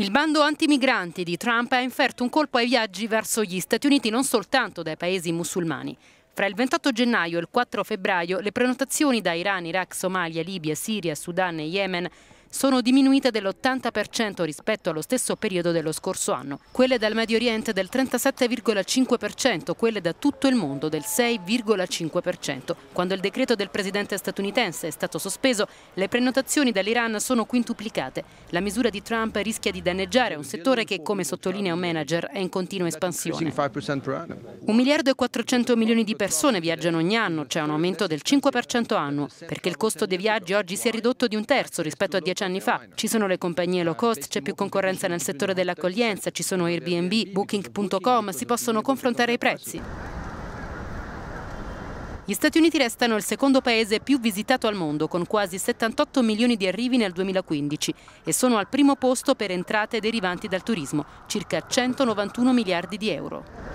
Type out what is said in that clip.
Il bando antimigranti di Trump ha inferto un colpo ai viaggi verso gli Stati Uniti non soltanto dai paesi musulmani. Fra il 28 gennaio e il 4 febbraio le prenotazioni da Iran, Iraq, Somalia, Libia, Siria, Sudan e Yemen sono diminuite dell'80% rispetto allo stesso periodo dello scorso anno, quelle dal Medio Oriente del 37,5%, quelle da tutto il mondo del 6,5%. Quando il decreto del presidente statunitense è stato sospeso, le prenotazioni dall'Iran sono quintuplicate. La misura di Trump rischia di danneggiare un settore che, come sottolinea un manager, è in continua espansione. Un miliardo e 400 milioni di persone viaggiano ogni anno, c'è cioè un aumento del 5% annuo, perché il costo dei viaggi oggi si è ridotto di un terzo rispetto a 10 15 anni fa. Ci sono le compagnie low cost, c'è più concorrenza nel settore dell'accoglienza, ci sono Airbnb, Booking.com, si possono confrontare i prezzi. Gli Stati Uniti restano il secondo paese più visitato al mondo, con quasi 78 milioni di arrivi nel 2015 e sono al primo posto per entrate derivanti dal turismo, circa 191 miliardi di euro.